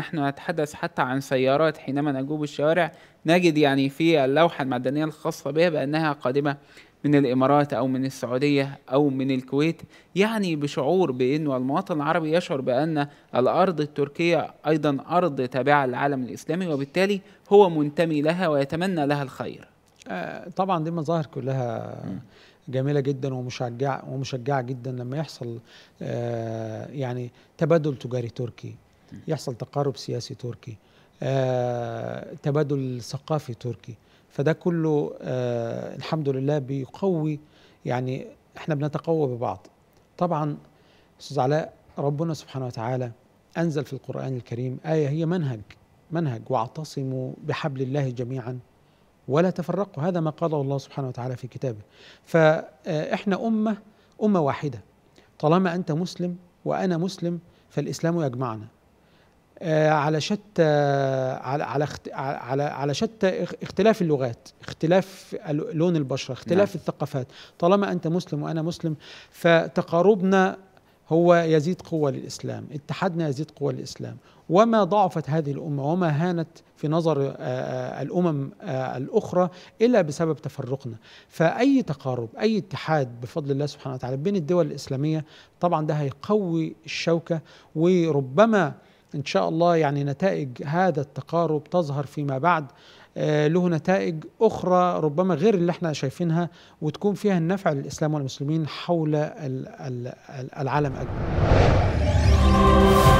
نحن نتحدث حتى عن سيارات حينما نجوب الشوارع نجد يعني في اللوحة المعدنية الخاصة بها بأنها قادمة من الإمارات أو من السعودية أو من الكويت يعني بشعور بأنه المواطن العربي يشعر بأن الأرض التركية أيضا أرض تابعة للعالم الإسلامي وبالتالي هو منتمي لها ويتمنى لها الخير آه، طبعا دي مظاهر كلها جميله جدا ومشجعه ومشجعه جدا لما يحصل آه، يعني تبادل تجاري تركي يحصل تقارب سياسي تركي آه، تبادل ثقافي تركي فده كله آه، الحمد لله بيقوي يعني احنا بنتقوى ببعض طبعا استاذ علاء ربنا سبحانه وتعالى انزل في القران الكريم ايه هي منهج منهج واعتصموا بحبل الله جميعا ولا تفرقوا هذا ما قاله الله سبحانه وتعالى في كتابه فاحنا آه، امه امه واحده طالما انت مسلم وانا مسلم فالاسلام يجمعنا آه، على شتى آه، على على على شتى اختلاف اللغات، اختلاف لون البشره، اختلاف نعم. الثقافات، طالما انت مسلم وانا مسلم فتقاربنا هو يزيد قوه للاسلام، اتحادنا يزيد قوه للاسلام، وما ضعفت هذه الامه وما هانت في نظر آه، الامم الاخرى الا بسبب تفرقنا، فاي تقارب، اي اتحاد بفضل الله سبحانه وتعالى بين الدول الاسلاميه طبعا ده هيقوي الشوكه وربما إن شاء الله يعني نتائج هذا التقارب تظهر فيما بعد آه، له نتائج أخرى ربما غير اللي احنا شايفينها وتكون فيها النفع للإسلام والمسلمين حول العالم أجمع